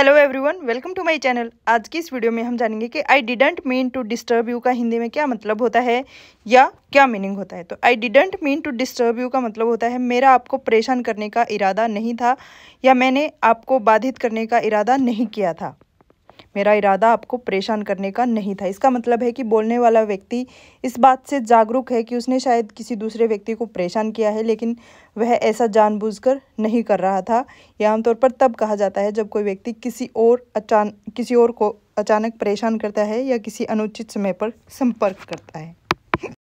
hello everyone welcome to my channel आज की इस वीडियो में हम जानेंगे कि I didn't mean to disturb you का हिंदी में क्या मतलब होता है या क्या मीनिंग होता है तो I didn't mean to disturb you का मतलब होता है मेरा आपको परेशान करने का इरादा नहीं था या मैंने आपको बाधित करने का इरादा नहीं किया था मेरा इरादा आपको परेशान करने का नहीं था इसका मतलब है कि बोलने वाला व्यक्ति इस बात से जागरूक है कि उसने शायद किसी दूसरे व्यक्ति को परेशान किया है लेकिन वह ऐसा जानबूझकर नहीं कर रहा था यह आमतौर पर तब कहा जाता है जब कोई व्यक्ति किसी और अचान किसी और को अचानक परेशान करता है या किसी अनुचित समय पर संपर्क करता है